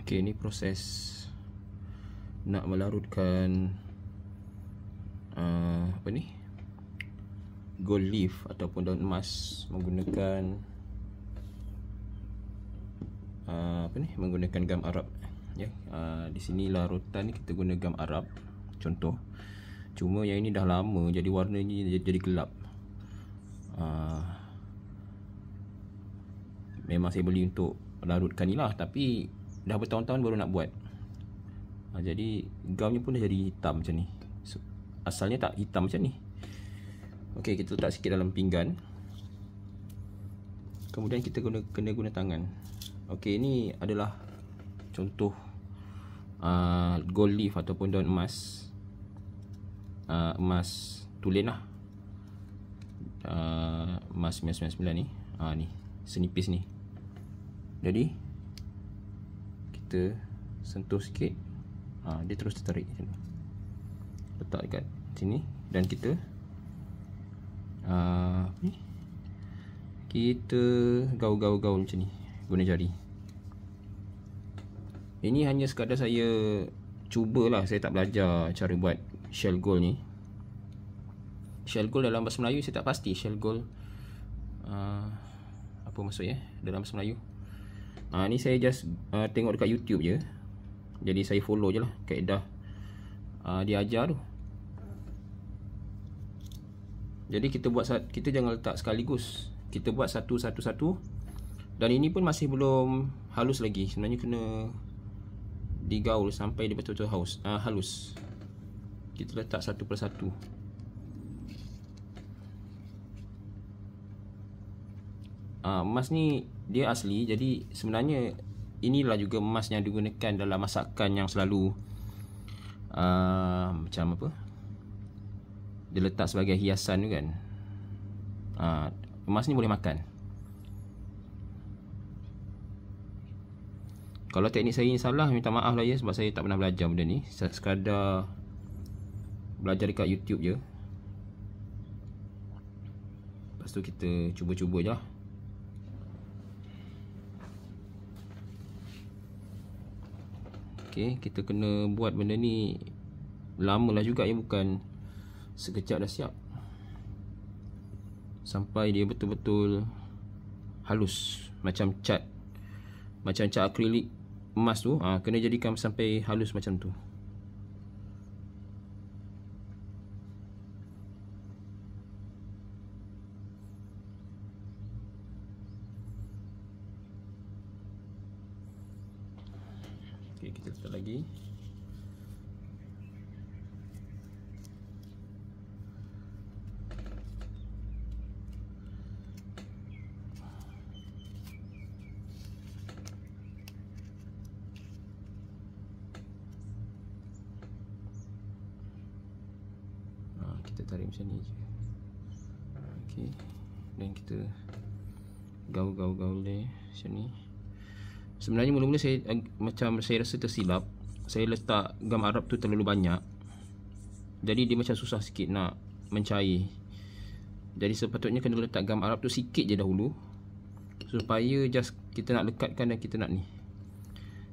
Okay, ini proses nak melarutkan uh, apa ni gold leaf ataupun daun emas menggunakan uh, apa ni menggunakan gam arab ya yeah. uh, di sini larutan ni kita guna gam arab contoh cuma yang ini dah lama jadi warna ni jadi gelap uh, memang saya beli untuk larutkan ni lah tapi dah bertahun-tahun baru nak buat ha, jadi gaunnya pun dah jadi hitam macam ni so, asalnya tak hitam macam ni ok kita letak sikit dalam pinggan kemudian kita guna, kena guna tangan ok ini adalah contoh uh, gold leaf ataupun daun emas uh, emas tulen lah uh, emas 999 ni uh, ni senipis ni jadi kita sentuh sikit ha, dia terus tertarik macam tu letak dekat sini dan kita uh, ni kita gau-gau-gau macam ni guna jari ini hanya sekadar saya cubalah saya tak belajar cara buat shell goal ni shell goal dalam bahasa Melayu saya tak pasti shell goal uh, apa maksudnya dalam bahasa Melayu uh, ni saya just uh, tengok dekat YouTube je jadi saya follow je lah kaedah uh, dia ajar tu jadi kita buat kita jangan letak sekaligus kita buat satu satu satu dan ini pun masih belum halus lagi sebenarnya kena digaul sampai dia betul-betul halus kita letak satu persatu satu Ah, emas ni dia asli jadi sebenarnya inilah juga emas yang digunakan dalam masakan yang selalu uh, macam apa dia letak sebagai hiasan tu kan uh, emas ni boleh makan kalau teknik saya ni salah minta maaf lah ya sebab saya tak pernah belajar benda ni sekadar belajar dekat youtube je lepas tu kita cuba-cuba je lah Okay, kita kena buat benda ni lama lah juga ya bukan sekejap dah siap sampai dia betul-betul halus macam cat macam cat akrilik emas tu ha, kena jadikan sampai halus macam tu sekejap lagi ah, tarik macam je ok dan kita gaul gaul gaul dia sini sebenarnya mula-mula saya macam saya rasa tersilap saya letak gam Arab tu terlalu banyak jadi dia macam susah sikit nak mencair jadi sepatutnya kena letak gam Arab tu sikit je dahulu supaya just kita nak lekatkan dan kita nak ni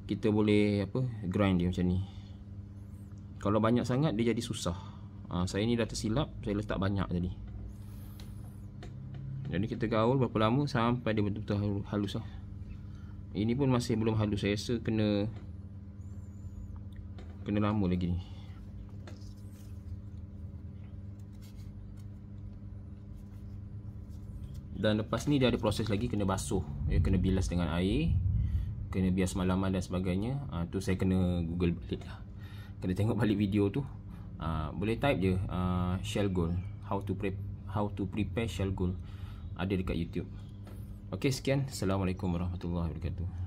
kita boleh apa grind dia macam ni kalau banyak sangat dia jadi susah ha, saya ni dah tersilap saya letak banyak tadi jadi kita gaul berapa lama sampai dia betul-betul halus lah ini pun masih belum halus Saya rasa kena Kena lama lagi ni Dan lepas ni dia ada proses lagi Kena basuh ya, Kena bilas dengan air Kena bias malaman dan sebagainya ha, Tu saya kena google balik lah. Kena tengok balik video tu ha, Boleh type je uh, Shell gold How to prep how to prepare shell gold Ada dekat YouTube Okey sekian. Assalamualaikum warahmatullahi wabarakatuh.